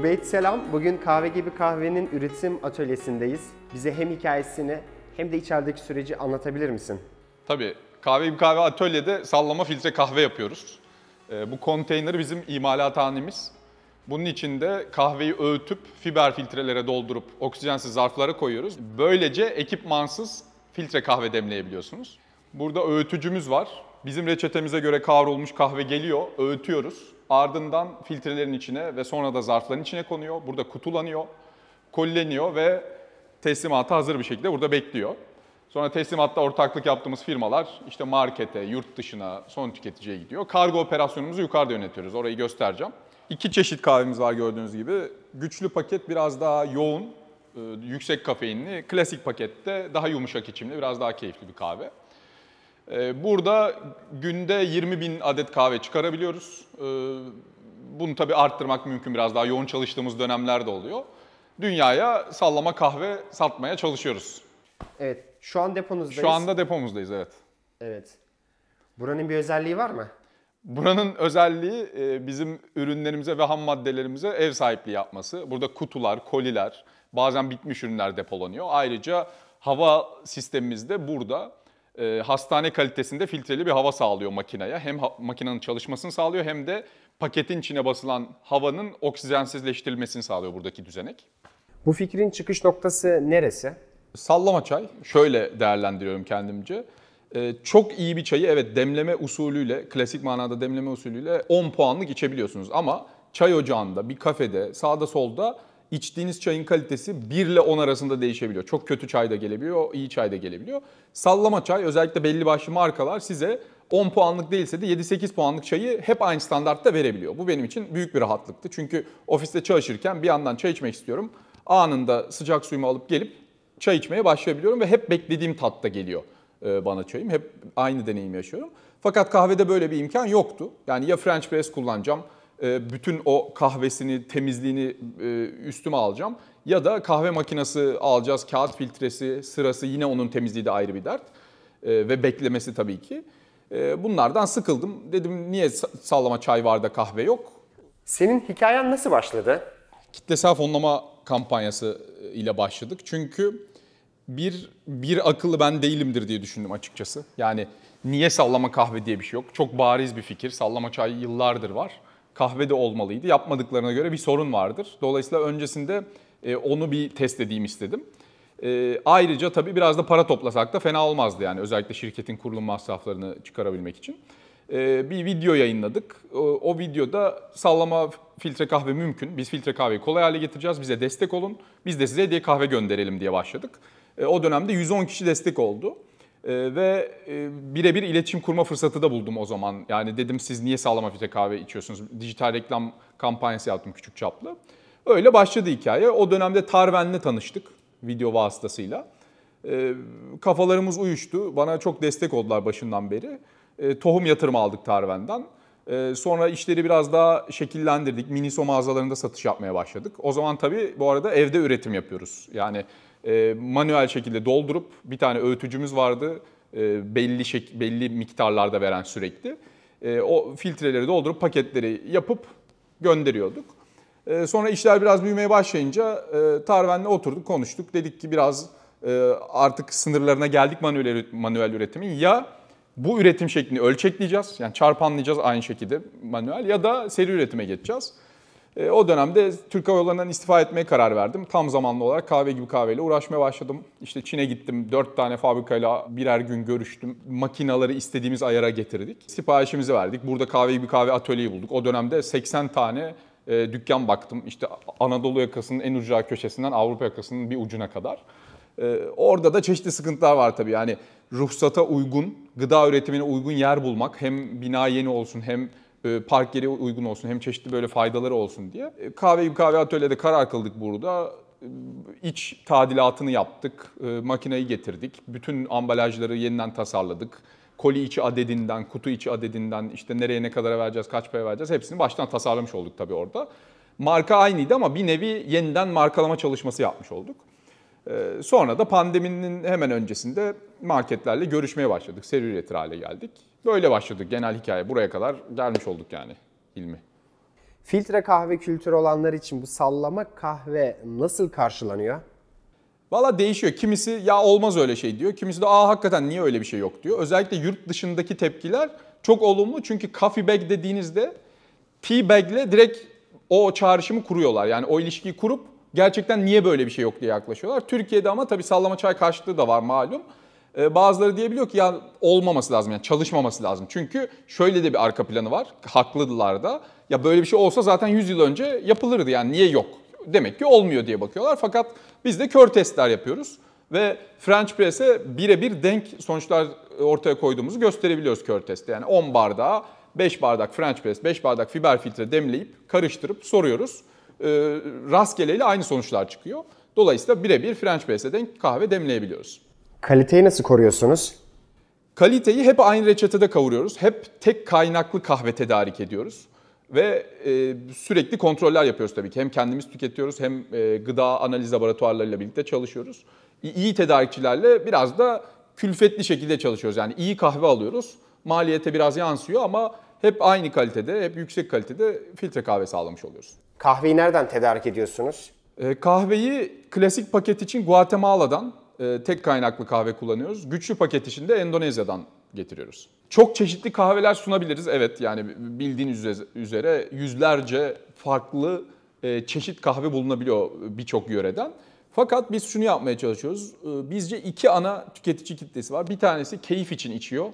Übeyt selam. Bugün Kahve Gibi Kahve'nin üretim atölyesindeyiz. Bize hem hikayesini hem de içerideki süreci anlatabilir misin? Tabii. Kahve Gibi Kahve atölyede sallama filtre kahve yapıyoruz. Ee, bu konteyner bizim imalathanemiz. Bunun içinde kahveyi öğütüp fiber filtrelere doldurup oksijensiz zarflara koyuyoruz. Böylece ekipmansız filtre kahve demleyebiliyorsunuz. Burada öğütücümüz var. Bizim reçetemize göre kavrulmuş kahve geliyor, öğütüyoruz. Ardından filtrelerin içine ve sonra da zarfların içine konuyor. Burada kutulanıyor, kolleniyor ve teslimata hazır bir şekilde burada bekliyor. Sonra teslimatta ortaklık yaptığımız firmalar işte markete, yurt dışına, son tüketiciye gidiyor. Kargo operasyonumuzu yukarıda yönetiyoruz. Orayı göstereceğim. İki çeşit kahvemiz var gördüğünüz gibi. Güçlü paket biraz daha yoğun, e, yüksek kafeinli. Klasik pakette daha yumuşak içimli, biraz daha keyifli bir kahve. Ee, burada günde 20 bin adet kahve çıkarabiliyoruz. Ee, bunu tabii arttırmak mümkün biraz daha yoğun çalıştığımız dönemler de oluyor. Dünyaya sallama kahve satmaya çalışıyoruz. Evet, şu an deponuzdayız. Şu anda depomuzdayız, evet. Evet. Buranın bir özelliği var mı? Buranın özelliği e, bizim ürünlerimize ve ham maddelerimize ev sahipliği yapması. Burada kutular, koliler, bazen bitmiş ürünler depolanıyor. Ayrıca hava sistemimiz de burada e, hastane kalitesinde filtreli bir hava sağlıyor makineye. Hem ha- makinenin çalışmasını sağlıyor hem de paketin içine basılan havanın oksijensizleştirilmesini sağlıyor buradaki düzenek. Bu fikrin çıkış noktası neresi? Sallama çay. Şöyle değerlendiriyorum kendimce. Ee, çok iyi bir çayı evet demleme usulüyle, klasik manada demleme usulüyle 10 puanlık içebiliyorsunuz. Ama çay ocağında, bir kafede, sağda solda içtiğiniz çayın kalitesi 1 ile 10 arasında değişebiliyor. Çok kötü çay da gelebiliyor, iyi çay da gelebiliyor. Sallama çay özellikle belli başlı markalar size 10 puanlık değilse de 7-8 puanlık çayı hep aynı standartta verebiliyor. Bu benim için büyük bir rahatlıktı. Çünkü ofiste çalışırken bir yandan çay içmek istiyorum. Anında sıcak suyumu alıp gelip çay içmeye başlayabiliyorum ve hep beklediğim tatta geliyor e, bana çayım. Hep aynı deneyimi yaşıyorum. Fakat kahvede böyle bir imkan yoktu. Yani ya French press kullanacağım e, bütün o kahvesini, temizliğini e, üstüme alacağım. Ya da kahve makinesi alacağız, kağıt filtresi, sırası yine onun temizliği de ayrı bir dert. E, ve beklemesi tabii ki. Bunlardan sıkıldım. Dedim niye sallama çay var da kahve yok? Senin hikayen nasıl başladı? Kitlesel fonlama kampanyası ile başladık. Çünkü bir, bir akıllı ben değilimdir diye düşündüm açıkçası. Yani niye sallama kahve diye bir şey yok. Çok bariz bir fikir. Sallama çay yıllardır var kahvede olmalıydı. Yapmadıklarına göre bir sorun vardır. Dolayısıyla öncesinde e, onu bir test edeyim istedim. E, ayrıca tabii biraz da para toplasak da fena olmazdı yani özellikle şirketin kurulum masraflarını çıkarabilmek için. E, bir video yayınladık. O videoda sallama filtre kahve mümkün. Biz filtre kahveyi kolay hale getireceğiz. Bize destek olun. Biz de size hediye kahve gönderelim diye başladık. O dönemde 110 kişi destek oldu. Ee, ve e, birebir iletişim kurma fırsatı da buldum o zaman. Yani dedim siz niye sağlam filtre kahve içiyorsunuz? Dijital reklam kampanyası yaptım küçük çaplı. Öyle başladı hikaye. O dönemde Tarven'le tanıştık video vasıtasıyla. Ee, kafalarımız uyuştu. Bana çok destek oldular başından beri. Ee, tohum yatırımı aldık Tarven'den. sonra işleri biraz daha şekillendirdik. Miniso mağazalarında satış yapmaya başladık. O zaman tabii bu arada evde üretim yapıyoruz. Yani e, manuel şekilde doldurup bir tane öğütücümüz vardı e, belli şek- belli miktarlarda veren sürekli. E, o filtreleri doldurup paketleri yapıp gönderiyorduk. E, sonra işler biraz büyümeye başlayınca e, Tarven'le oturduk konuştuk. Dedik ki biraz e, artık sınırlarına geldik manuel, manuel üretimin. Ya bu üretim şeklini ölçekleyeceğiz yani çarpanlayacağız aynı şekilde manuel ya da seri üretime geçeceğiz. E, o dönemde Türk Hava Yolları'ndan istifa etmeye karar verdim. Tam zamanlı olarak kahve gibi kahveyle uğraşmaya başladım. İşte Çin'e gittim. Dört tane fabrikayla birer gün görüştüm. Makinaları istediğimiz ayara getirdik. Siparişimizi verdik. Burada kahve gibi kahve atölyeyi bulduk. O dönemde 80 tane e, dükkan baktım. İşte Anadolu yakasının en ucağı köşesinden Avrupa yakasının bir ucuna kadar. E, orada da çeşitli sıkıntılar var tabii. Yani ruhsata uygun, gıda üretimine uygun yer bulmak hem bina yeni olsun hem e, park yeri uygun olsun hem çeşitli böyle faydaları olsun diye. E, kahve kahve atölyede karar kıldık burada e, iç tadilatını yaptık, makineyi getirdik. Bütün ambalajları yeniden tasarladık. Koli içi adedinden, kutu içi adedinden, işte nereye ne kadara vereceğiz, kaç paya vereceğiz hepsini baştan tasarlamış olduk tabii orada. Marka aynıydı ama bir nevi yeniden markalama çalışması yapmış olduk. Sonra da pandeminin hemen öncesinde marketlerle görüşmeye başladık. Seri üretir hale geldik. Böyle başladık genel hikaye. Buraya kadar gelmiş olduk yani ilmi. Filtre kahve kültürü olanlar için bu sallama kahve nasıl karşılanıyor? Valla değişiyor. Kimisi ya olmaz öyle şey diyor. Kimisi de aa hakikaten niye öyle bir şey yok diyor. Özellikle yurt dışındaki tepkiler çok olumlu. Çünkü coffee bag dediğinizde tea bag'le direkt o çağrışımı kuruyorlar. Yani o ilişkiyi kurup gerçekten niye böyle bir şey yok diye yaklaşıyorlar. Türkiye'de ama tabii sallama çay karşılığı da var malum. Ee, bazıları diyebiliyor ki ya olmaması lazım yani çalışmaması lazım. Çünkü şöyle de bir arka planı var. Haklıdılar da. Ya böyle bir şey olsa zaten 100 yıl önce yapılırdı yani niye yok? Demek ki olmuyor diye bakıyorlar. Fakat biz de kör testler yapıyoruz ve French Press'e birebir denk sonuçlar e, ortaya koyduğumuzu gösterebiliyoruz kör testte. Yani 10 bardağa 5 bardak French Press, 5 bardak fiber filtre demleyip karıştırıp soruyoruz. E, rastgeleyle aynı sonuçlar çıkıyor. Dolayısıyla birebir French Press'e denk kahve demleyebiliyoruz. Kaliteyi nasıl koruyorsunuz? Kaliteyi hep aynı reçetede kavuruyoruz. Hep tek kaynaklı kahve tedarik ediyoruz. Ve e, sürekli kontroller yapıyoruz tabii ki. Hem kendimiz tüketiyoruz hem e, gıda analiz laboratuvarlarıyla birlikte çalışıyoruz. İyi tedarikçilerle biraz da külfetli şekilde çalışıyoruz. Yani iyi kahve alıyoruz. Maliyete biraz yansıyor ama hep aynı kalitede, hep yüksek kalitede filtre kahve sağlamış oluyoruz. Kahveyi nereden tedarik ediyorsunuz? E, kahveyi klasik paket için Guatemala'dan, e, tek kaynaklı kahve kullanıyoruz. Güçlü paket içinde Endonezya'dan getiriyoruz. Çok çeşitli kahveler sunabiliriz. Evet yani bildiğiniz üzere yüzlerce farklı e, çeşit kahve bulunabiliyor birçok yöreden. Fakat biz şunu yapmaya çalışıyoruz. E, bizce iki ana tüketici kitlesi var. Bir tanesi keyif için içiyor.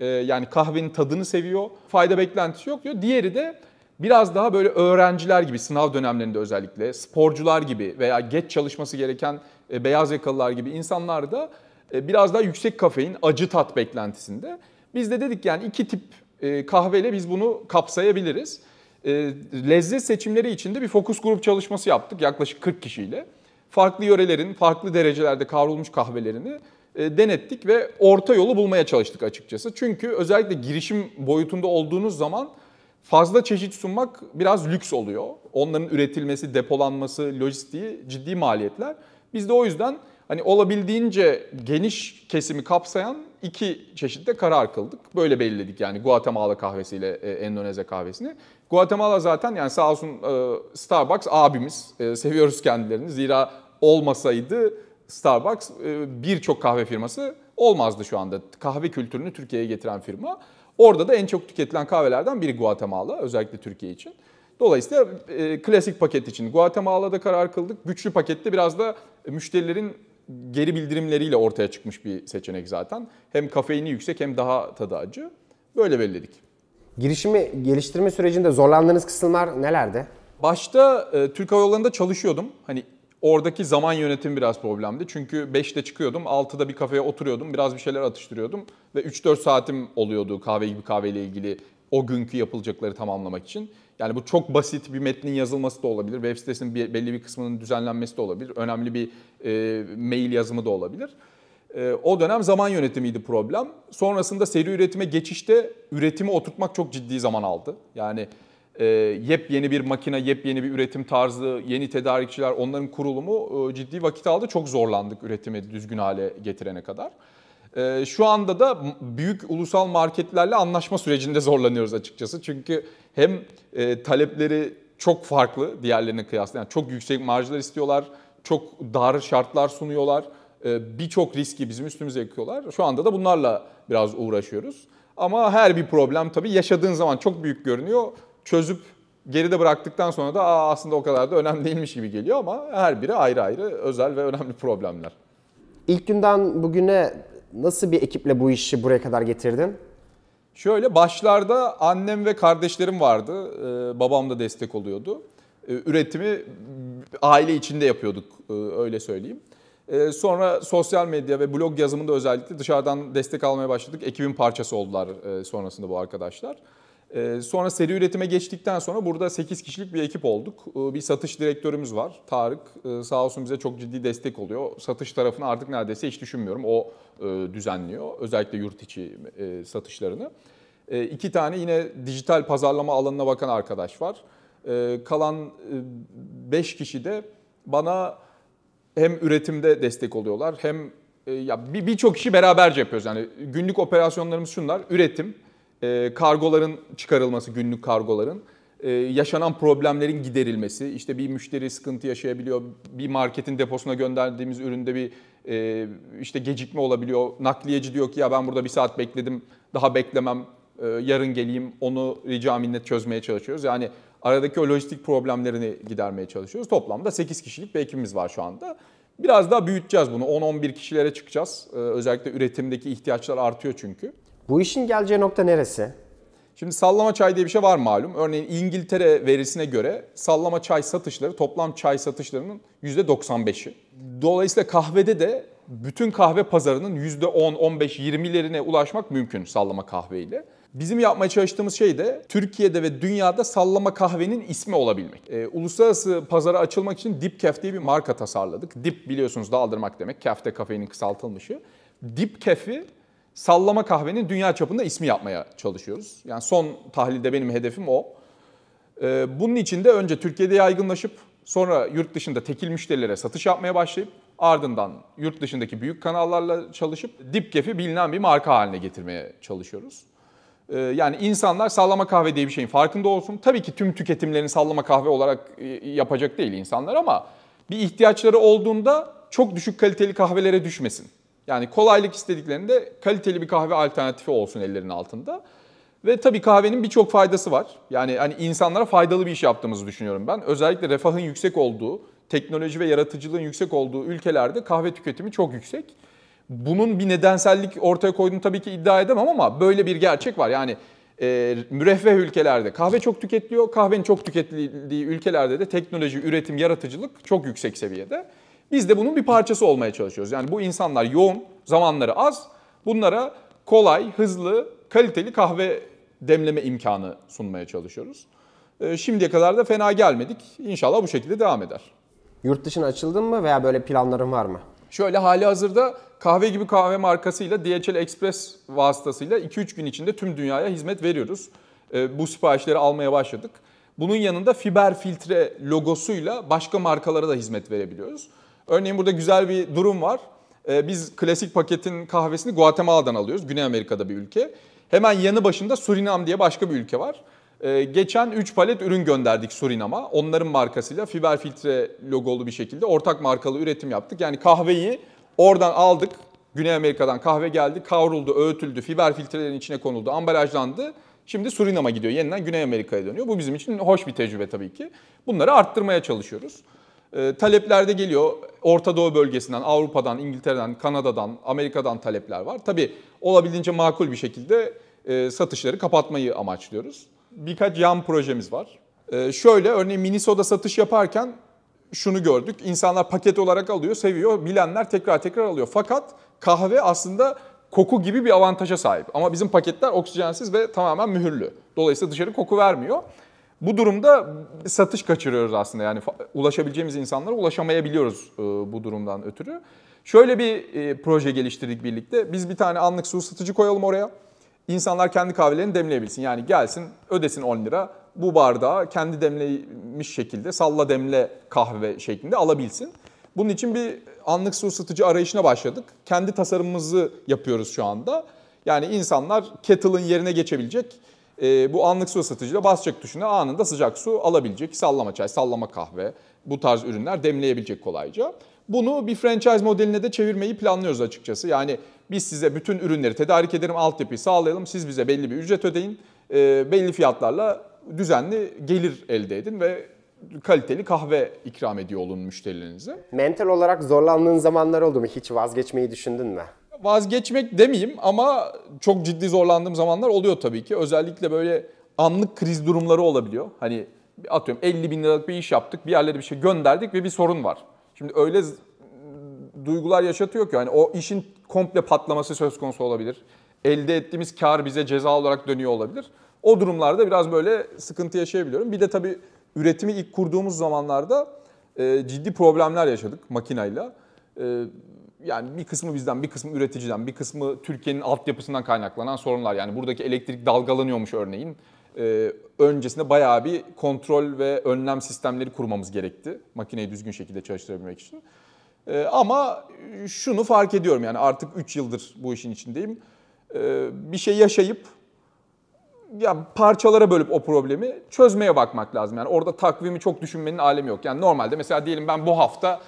yani kahvenin tadını seviyor. Fayda beklentisi yok diyor. Diğeri de biraz daha böyle öğrenciler gibi sınav dönemlerinde özellikle sporcular gibi veya geç çalışması gereken e, beyaz yakalılar gibi insanlar da e, biraz daha yüksek kafein, acı tat beklentisinde. Biz de dedik yani iki tip e, kahveyle biz bunu kapsayabiliriz. lezzet seçimleri içinde bir fokus grup çalışması yaptık yaklaşık 40 kişiyle. Farklı yörelerin farklı derecelerde kavrulmuş kahvelerini denettik ve orta yolu bulmaya çalıştık açıkçası. Çünkü özellikle girişim boyutunda olduğunuz zaman fazla çeşit sunmak biraz lüks oluyor. Onların üretilmesi, depolanması, lojistiği ciddi maliyetler. Biz de o yüzden hani olabildiğince geniş kesimi kapsayan iki çeşitte karar kıldık. Böyle belirledik yani Guatemala kahvesiyle e, Endonezya kahvesini. Guatemala zaten yani sağ olsun e, Starbucks abimiz. E, seviyoruz kendilerini. Zira olmasaydı Starbucks birçok kahve firması olmazdı şu anda. Kahve kültürünü Türkiye'ye getiren firma. Orada da en çok tüketilen kahvelerden biri Guatemala özellikle Türkiye için. Dolayısıyla e, klasik paket için Guatemala'da karar kıldık. Güçlü pakette biraz da müşterilerin geri bildirimleriyle ortaya çıkmış bir seçenek zaten. Hem kafeini yüksek hem daha tadı acı. Böyle belirledik. Girişimi geliştirme sürecinde zorlandığınız kısımlar nelerdi? Başta e, Türk Hava Yolları'nda çalışıyordum. Hani oradaki zaman yönetim biraz problemdi. Çünkü 5'te çıkıyordum, 6'da bir kafeye oturuyordum, biraz bir şeyler atıştırıyordum ve 3-4 saatim oluyordu kahve gibi kahveyle ilgili o günkü yapılacakları tamamlamak için. Yani bu çok basit bir metnin yazılması da olabilir. Web sitesinin bir, belli bir kısmının düzenlenmesi de olabilir. Önemli bir e, mail yazımı da olabilir. E, o dönem zaman yönetimiydi problem. Sonrasında seri üretime geçişte üretimi oturtmak çok ciddi zaman aldı. Yani e, yepyeni bir makine, yepyeni bir üretim tarzı, yeni tedarikçiler onların kurulumu e, ciddi vakit aldı. Çok zorlandık üretimi düzgün hale getirene kadar. Ee, şu anda da büyük ulusal marketlerle anlaşma sürecinde zorlanıyoruz açıkçası. Çünkü hem e, talepleri çok farklı diğerlerine kıyasla. Yani çok yüksek marjlar istiyorlar, çok dar şartlar sunuyorlar. Ee, birçok riski bizim üstümüze yıkıyorlar. Şu anda da bunlarla biraz uğraşıyoruz. Ama her bir problem tabii yaşadığın zaman çok büyük görünüyor. Çözüp geride bıraktıktan sonra da Aa, aslında o kadar da önemli değilmiş gibi geliyor ama her biri ayrı ayrı özel ve önemli problemler. İlk günden bugüne nasıl bir ekiple bu işi buraya kadar getirdin? Şöyle başlarda annem ve kardeşlerim vardı. Ee, babam da destek oluyordu. Ee, üretimi aile içinde yapıyorduk e, öyle söyleyeyim. Ee, sonra sosyal medya ve blog yazımında özellikle dışarıdan destek almaya başladık. Ekibin parçası oldular e, sonrasında bu arkadaşlar. Ee, sonra seri üretime geçtikten sonra burada 8 kişilik bir ekip olduk. Ee, bir satış direktörümüz var Tarık. Ee, sağ olsun bize çok ciddi destek oluyor. Satış tarafını artık neredeyse hiç düşünmüyorum. O e, düzenliyor. Özellikle yurt içi e, satışlarını. İki tane yine dijital pazarlama alanına bakan arkadaş var. Kalan 5 e, kişi de bana hem üretimde destek oluyorlar hem ya birçok işi beraberce yapıyoruz. Yani günlük operasyonlarımız şunlar. Üretim, e, kargoların çıkarılması, günlük kargoların, e, yaşanan problemlerin giderilmesi, işte bir müşteri sıkıntı yaşayabiliyor, bir marketin deposuna gönderdiğimiz üründe bir e, işte gecikme olabiliyor. Nakliyeci diyor ki ya ben burada bir saat bekledim, daha beklemem, e, yarın geleyim, onu rica minnet çözmeye çalışıyoruz. Yani aradaki o lojistik problemlerini gidermeye çalışıyoruz. Toplamda 8 kişilik bir ekibimiz var şu anda. Biraz daha büyüteceğiz bunu. 10-11 kişilere çıkacağız. Ee, özellikle üretimdeki ihtiyaçlar artıyor çünkü. Bu işin geleceği nokta neresi? Şimdi sallama çay diye bir şey var malum. Örneğin İngiltere verisine göre sallama çay satışları toplam çay satışlarının %95'i. Dolayısıyla kahvede de bütün kahve pazarının %10, 15, 20'lerine ulaşmak mümkün sallama kahveyle. Bizim yapmaya çalıştığımız şey de Türkiye'de ve dünyada sallama kahvenin ismi olabilmek. E, uluslararası pazara açılmak için Dip Kef diye bir marka tasarladık. Dip biliyorsunuz daldırmak demek. Kef de kafeinin kısaltılmışı. Dip Kef'i sallama kahvenin dünya çapında ismi yapmaya çalışıyoruz. Yani son tahlilde benim hedefim o. Ee, bunun için de önce Türkiye'de yaygınlaşıp sonra yurt dışında tekil müşterilere satış yapmaya başlayıp ardından yurt dışındaki büyük kanallarla çalışıp Dipkef'i bilinen bir marka haline getirmeye çalışıyoruz. Ee, yani insanlar sallama kahve diye bir şeyin farkında olsun. Tabii ki tüm tüketimlerini sallama kahve olarak e, yapacak değil insanlar ama bir ihtiyaçları olduğunda çok düşük kaliteli kahvelere düşmesin. Yani kolaylık istediklerinde kaliteli bir kahve alternatifi olsun ellerin altında. Ve tabii kahvenin birçok faydası var. Yani hani insanlara faydalı bir iş yaptığımızı düşünüyorum ben. Özellikle refahın yüksek olduğu, teknoloji ve yaratıcılığın yüksek olduğu ülkelerde kahve tüketimi çok yüksek. Bunun bir nedensellik ortaya koyduğunu tabii ki iddia edemem ama böyle bir gerçek var. Yani e, müreffeh ülkelerde kahve çok tüketiliyor. Kahvenin çok tüketildiği ülkelerde de teknoloji, üretim, yaratıcılık çok yüksek seviyede. Biz de bunun bir parçası olmaya çalışıyoruz. Yani bu insanlar yoğun, zamanları az. Bunlara kolay, hızlı, kaliteli kahve demleme imkanı sunmaya çalışıyoruz. Ee, şimdiye kadar da fena gelmedik. İnşallah bu şekilde devam eder. Yurt dışına açıldın mı veya böyle planların var mı? Şöyle hali hazırda kahve gibi kahve markasıyla DHL Express vasıtasıyla 2-3 gün içinde tüm dünyaya hizmet veriyoruz. Ee, bu siparişleri almaya başladık. Bunun yanında fiber filtre logosuyla başka markalara da hizmet verebiliyoruz. Örneğin burada güzel bir durum var. Ee, biz klasik paketin kahvesini Guatemala'dan alıyoruz. Güney Amerika'da bir ülke. Hemen yanı başında Surinam diye başka bir ülke var. Ee, geçen 3 palet ürün gönderdik Surinam'a. Onların markasıyla fiber filtre logolu bir şekilde ortak markalı üretim yaptık. Yani kahveyi oradan aldık. Güney Amerika'dan kahve geldi, kavruldu, öğütüldü, fiber filtrelerin içine konuldu, ambalajlandı. Şimdi Surinam'a gidiyor, yeniden Güney Amerika'ya dönüyor. Bu bizim için hoş bir tecrübe tabii ki. Bunları arttırmaya çalışıyoruz. Ee, talepler de geliyor. Orta Doğu bölgesinden, Avrupa'dan, İngiltere'den, Kanada'dan, Amerika'dan talepler var. Tabii olabildiğince makul bir şekilde e, satışları kapatmayı amaçlıyoruz. Birkaç yan projemiz var. Ee, şöyle örneğin Minnesota satış yaparken şunu gördük. İnsanlar paket olarak alıyor, seviyor. Bilenler tekrar tekrar alıyor. Fakat kahve aslında koku gibi bir avantaja sahip. Ama bizim paketler oksijensiz ve tamamen mühürlü. Dolayısıyla dışarı koku vermiyor. Bu durumda satış kaçırıyoruz aslında yani ulaşabileceğimiz insanlara ulaşamayabiliyoruz e, bu durumdan ötürü. Şöyle bir e, proje geliştirdik birlikte. Biz bir tane anlık su ısıtıcı koyalım oraya. İnsanlar kendi kahvelerini demleyebilsin. Yani gelsin ödesin 10 lira bu bardağı kendi demlemiş şekilde salla demle kahve şeklinde alabilsin. Bunun için bir anlık su ısıtıcı arayışına başladık. Kendi tasarımımızı yapıyoruz şu anda. Yani insanlar kettle'ın yerine geçebilecek e, bu anlık su ısıtıcıyla basacak tuşuna anında sıcak su alabilecek. Sallama çay, sallama kahve bu tarz ürünler demleyebilecek kolayca. Bunu bir franchise modeline de çevirmeyi planlıyoruz açıkçası. Yani biz size bütün ürünleri tedarik ederim, altyapıyı sağlayalım. Siz bize belli bir ücret ödeyin. E, belli fiyatlarla düzenli gelir elde edin ve kaliteli kahve ikram ediyor olun müşterilerinize. Mental olarak zorlandığın zamanlar oldu mu? Hiç vazgeçmeyi düşündün mü? vazgeçmek demeyeyim ama çok ciddi zorlandığım zamanlar oluyor tabii ki. Özellikle böyle anlık kriz durumları olabiliyor. Hani atıyorum 50 bin liralık bir iş yaptık, bir yerlere bir şey gönderdik ve bir sorun var. Şimdi öyle duygular yaşatıyor ki hani o işin komple patlaması söz konusu olabilir. Elde ettiğimiz kar bize ceza olarak dönüyor olabilir. O durumlarda biraz böyle sıkıntı yaşayabiliyorum. Bir de tabii üretimi ilk kurduğumuz zamanlarda e, ciddi problemler yaşadık makinayla. E, yani bir kısmı bizden, bir kısmı üreticiden, bir kısmı Türkiye'nin altyapısından kaynaklanan sorunlar. Yani buradaki elektrik dalgalanıyormuş örneğin. Ee, öncesinde bayağı bir kontrol ve önlem sistemleri kurmamız gerekti. Makineyi düzgün şekilde çalıştırabilmek için. Ee, ama şunu fark ediyorum yani artık 3 yıldır bu işin içindeyim. Ee, bir şey yaşayıp ya parçalara bölüp o problemi çözmeye bakmak lazım. Yani orada takvimi çok düşünmenin alemi yok. Yani normalde mesela diyelim ben bu hafta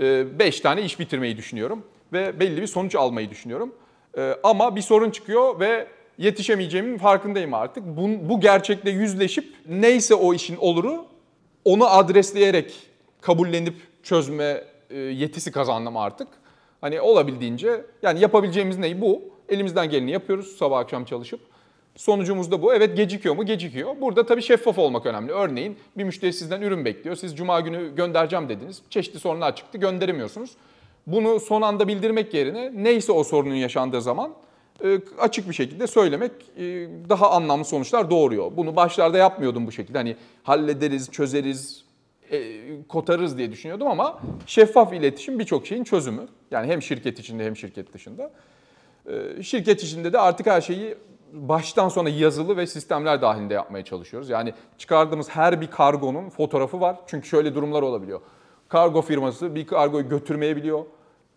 5 e, tane iş bitirmeyi düşünüyorum ve belli bir sonuç almayı düşünüyorum. E, ama bir sorun çıkıyor ve yetişemeyeceğimin farkındayım artık. Bu, bu gerçekle yüzleşip neyse o işin oluru onu adresleyerek kabullenip çözme e, yetisi kazandım artık. Hani olabildiğince yani yapabileceğimiz ney bu? Elimizden geleni yapıyoruz sabah akşam çalışıp. Sonucumuz da bu. Evet gecikiyor mu? Gecikiyor. Burada tabii şeffaf olmak önemli. Örneğin bir müşteri sizden ürün bekliyor. Siz cuma günü göndereceğim dediniz. Çeşitli sorunlar çıktı. Gönderemiyorsunuz. Bunu son anda bildirmek yerine neyse o sorunun yaşandığı zaman e, açık bir şekilde söylemek e, daha anlamlı sonuçlar doğuruyor. Bunu başlarda yapmıyordum bu şekilde. Hani hallederiz, çözeriz, e, kotarız diye düşünüyordum ama şeffaf iletişim birçok şeyin çözümü. Yani hem şirket içinde hem şirket dışında. Şirket içinde de artık her şeyi baştan sona yazılı ve sistemler dahilinde yapmaya çalışıyoruz. Yani çıkardığımız her bir kargonun fotoğrafı var. Çünkü şöyle durumlar olabiliyor. Kargo firması bir kargoyu götürmeyebiliyor.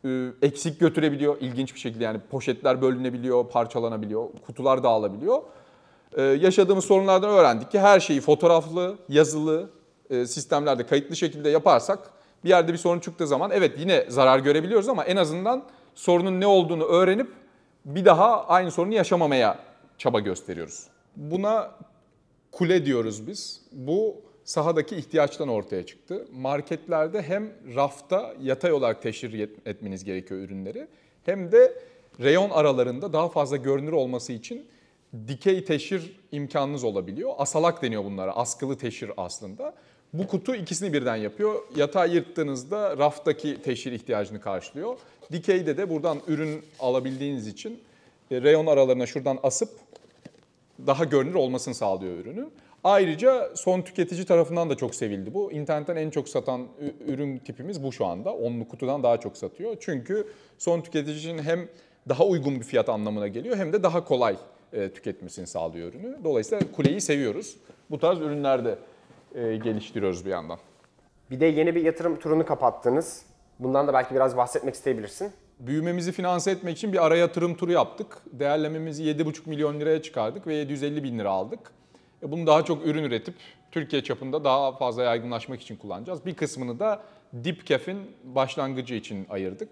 E, eksik götürebiliyor ilginç bir şekilde yani poşetler bölünebiliyor, parçalanabiliyor, kutular dağılabiliyor. E, yaşadığımız sorunlardan öğrendik ki her şeyi fotoğraflı, yazılı, e, sistemlerde kayıtlı şekilde yaparsak bir yerde bir sorun çıktığı zaman evet yine zarar görebiliyoruz ama en azından sorunun ne olduğunu öğrenip bir daha aynı sorunu yaşamamaya çaba gösteriyoruz. Buna kule diyoruz biz. Bu sahadaki ihtiyaçtan ortaya çıktı. Marketlerde hem rafta yatay olarak teşhir etmeniz gerekiyor ürünleri hem de reyon aralarında daha fazla görünür olması için dikey teşhir imkanınız olabiliyor. Asalak deniyor bunlara. Askılı teşhir aslında. Bu kutu ikisini birden yapıyor. Yatağı yırttığınızda raftaki teşhir ihtiyacını karşılıyor. Dikeyde de buradan ürün alabildiğiniz için e, reyon aralarına şuradan asıp daha görünür olmasını sağlıyor ürünün. Ayrıca son tüketici tarafından da çok sevildi bu. İnternetten en çok satan ürün tipimiz bu şu anda. Onlu kutudan daha çok satıyor. Çünkü son tüketici için hem daha uygun bir fiyat anlamına geliyor hem de daha kolay e, tüketmesini sağlıyor ürünü. Dolayısıyla kuleyi seviyoruz. Bu tarz ürünlerde e, geliştiriyoruz bir yandan. Bir de yeni bir yatırım turunu kapattınız. Bundan da belki biraz bahsetmek isteyebilirsin büyümemizi finanse etmek için bir ara yatırım turu yaptık. Değerlememizi 7,5 milyon liraya çıkardık ve 750 bin lira aldık. E bunu daha çok ürün üretip Türkiye çapında daha fazla yaygınlaşmak için kullanacağız. Bir kısmını da Dipkef'in başlangıcı için ayırdık.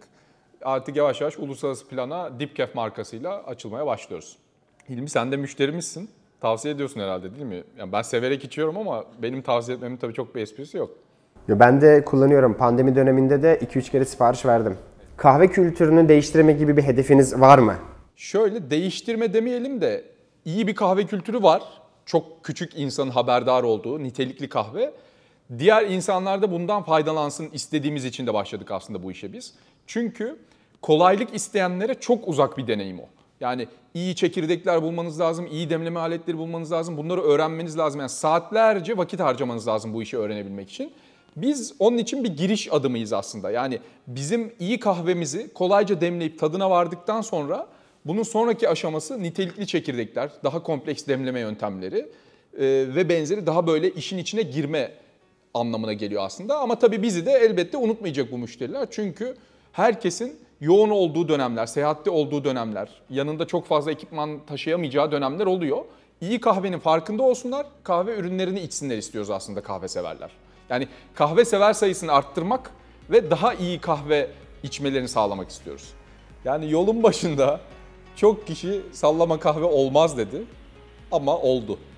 Artık yavaş yavaş uluslararası plana Dipkef markasıyla açılmaya başlıyoruz. Hilmi sen de müşterimizsin. Tavsiye ediyorsun herhalde değil mi? Yani ben severek içiyorum ama benim tavsiye etmemin tabii çok bir esprisi yok. Yo, ben de kullanıyorum. Pandemi döneminde de 2-3 kere sipariş verdim kahve kültürünü değiştirmek gibi bir hedefiniz var mı? Şöyle değiştirme demeyelim de iyi bir kahve kültürü var. Çok küçük insanın haberdar olduğu nitelikli kahve. Diğer insanlar da bundan faydalansın istediğimiz için de başladık aslında bu işe biz. Çünkü kolaylık isteyenlere çok uzak bir deneyim o. Yani iyi çekirdekler bulmanız lazım, iyi demleme aletleri bulmanız lazım. Bunları öğrenmeniz lazım. Yani saatlerce vakit harcamanız lazım bu işi öğrenebilmek için. Biz onun için bir giriş adımıyız aslında. Yani bizim iyi kahvemizi kolayca demleyip tadına vardıktan sonra bunun sonraki aşaması nitelikli çekirdekler, daha kompleks demleme yöntemleri e, ve benzeri daha böyle işin içine girme anlamına geliyor aslında. Ama tabii bizi de elbette unutmayacak bu müşteriler. Çünkü herkesin yoğun olduğu dönemler, seyahatte olduğu dönemler, yanında çok fazla ekipman taşıyamayacağı dönemler oluyor. İyi kahvenin farkında olsunlar, kahve ürünlerini içsinler istiyoruz aslında kahve severler. Yani kahve sever sayısını arttırmak ve daha iyi kahve içmelerini sağlamak istiyoruz. Yani yolun başında çok kişi sallama kahve olmaz dedi ama oldu.